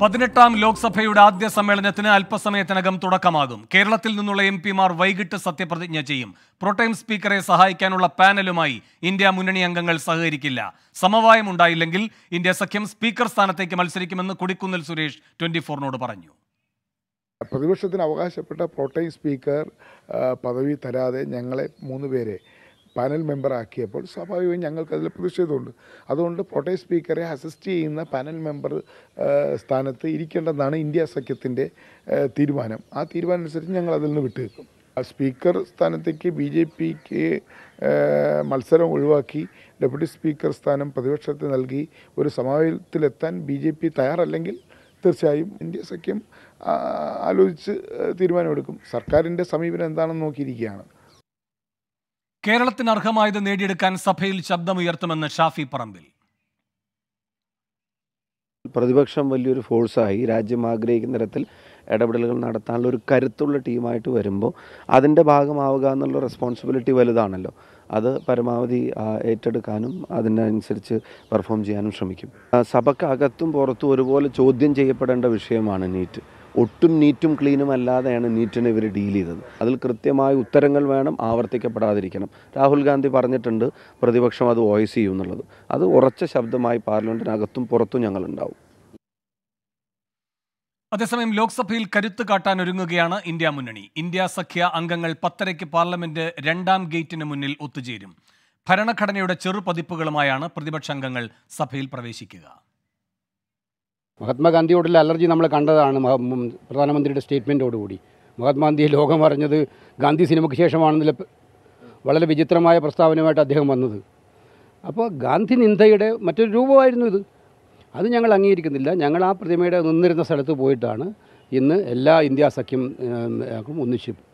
പതിനെട്ടാം ലോക്സഭയുടെ ആദ്യ സമ്മേളനത്തിന് അല്പസമയത്തിനകം തുടക്കമാകും കേരളത്തിൽ നിന്നുള്ള എം പിമാർ വൈകിട്ട് സത്യപ്രതിജ്ഞ ചെയ്യും പ്രോട്ടൈം സ്പീക്കറെ സഹായിക്കാനുള്ള പാനലുമായി ഇന്ത്യ മുന്നണി അംഗങ്ങൾ സഹകരിക്കില്ല സമവായം ഉണ്ടായില്ലെങ്കിൽ ഇന്ത്യ സഖ്യം സ്പീക്കർ സ്ഥാനത്തേക്ക് മത്സരിക്കുമെന്ന് കുടിക്കുന്നിൽ സുരേഷ് ട്വന്റി ഫോറിനോട് പറഞ്ഞു പ്രതിപക്ഷത്തിന് അവകാശപ്പെട്ട പ്രോട്ടൈം സ്പീക്കർ പദവി തരാതെ ഞങ്ങളെ മൂന്ന് പേരെ പാനൽ മെമ്പറാക്കിയപ്പോൾ സ്വാഭാവികമായും ഞങ്ങൾക്കതിൽ പ്രതിഷേധമുണ്ട് അതുകൊണ്ട് പ്രോട്ടേ സ്പീക്കറെ അസിസ്റ്റ് ചെയ്യുന്ന പാനൽ മെമ്പർ സ്ഥാനത്ത് ഇരിക്കേണ്ടതാണ് ഇന്ത്യ സഖ്യത്തിൻ്റെ തീരുമാനം ആ തീരുമാനം അനുസരിച്ച് ഞങ്ങൾ അതിൽ നിന്ന് വിട്ടുവെക്കും സ്പീക്കർ സ്ഥാനത്തേക്ക് ബി ജെ പിക്ക് മത്സരം ഒഴിവാക്കി ഡെപ്യൂട്ടി സ്പീക്കർ സ്ഥാനം പ്രതിപക്ഷത്തിന് നൽകി ഒരു സമാവേശത്തിലെത്താൻ ബി ജെ പി തയ്യാറല്ലെങ്കിൽ തീർച്ചയായും ഇന്ത്യ സഖ്യം ആലോചിച്ച് തീരുമാനമെടുക്കും സർക്കാരിൻ്റെ സമീപനം എന്താണെന്ന് നോക്കിയിരിക്കുകയാണ് കേരളത്തിന് അർഹമായത് നേടിയെടുക്കാൻ സഭയിൽ ശബ്ദമുയർത്തുമെന്ന് ഷാഫി പറമ്പിൽ പ്രതിപക്ഷം വലിയൊരു ഫോഴ്സായി രാജ്യം ആഗ്രഹിക്കുന്ന തരത്തിൽ ഇടപെടലുകൾ നടത്താനുള്ള ഒരു കരുത്തുള്ള ടീമായിട്ട് വരുമ്പോൾ അതിൻ്റെ ഭാഗമാവുക എന്നുള്ള റെസ്പോൺസിബിലിറ്റി വലുതാണല്ലോ അത് പരമാവധി ഏറ്റെടുക്കാനും അതിനനുസരിച്ച് പെർഫോം ചെയ്യാനും ശ്രമിക്കും സഭക്കകത്തും പുറത്തും ഒരുപോലെ ചോദ്യം ചെയ്യപ്പെടേണ്ട വിഷയമാണ് നീറ്റ് ഒട്ടും നീറ്റും ക്ലീനും അല്ലാതെയാണ് നീറ്റിനെ ഇവർ ഡീൽ ചെയ്തത് അതിൽ കൃത്യമായ ഉത്തരങ്ങൾ വേണം ആവർത്തിക്കപ്പെടാതിരിക്കണം രാഹുൽ ഗാന്ധി പറഞ്ഞിട്ടുണ്ട് പ്രതിപക്ഷം അത് വോയിസ് ചെയ്യും എന്നുള്ളത് അത് ഉറച്ച ശബ്ദമായി പാർലമെൻറ്റിനകത്തും പുറത്തും ഞങ്ങളുണ്ടാവും അതേസമയം ലോക്സഭയിൽ കരുത്ത് കാട്ടാൻ ഒരുങ്ങുകയാണ് ഇന്ത്യ മുന്നണി ഇന്ത്യ സഖ്യ അംഗങ്ങൾ പത്തരയ്ക്ക് പാർലമെന്റ് രണ്ടാം ഗേറ്റിന് മുന്നിൽ ഒത്തുചേരും ഭരണഘടനയുടെ ചെറുപതിപ്പുകളുമായാണ് പ്രതിപക്ഷ അംഗങ്ങൾ സഭയിൽ പ്രവേശിക്കുക മഹാത്മാഗാന്ധിയോടുള്ള അലർജി നമ്മൾ കണ്ടതാണ് പ്രധാനമന്ത്രിയുടെ സ്റ്റേറ്റ്മെൻറ്റോടുകൂടി മഹാത്മാഗാന്ധിയെ ലോകം പറഞ്ഞത് ഗാന്ധി സിനിമയ്ക്ക് ശേഷമാണെന്നില്ല വളരെ വിചിത്രമായ പ്രസ്താവനയുമായിട്ട് അദ്ദേഹം വന്നത് അപ്പോൾ ഗാന്ധി നിന്ദയുടെ മറ്റൊരു രൂപമായിരുന്നു ഇത് അത് ഞങ്ങൾ അംഗീകരിക്കുന്നില്ല ഞങ്ങൾ ആ പ്രതിമയുടെ നിന്നിരുന്ന സ്ഥലത്ത് പോയിട്ടാണ് ഇന്ന് എല്ലാ ഇന്ത്യ സഖ്യം ഒന്നിച്ചു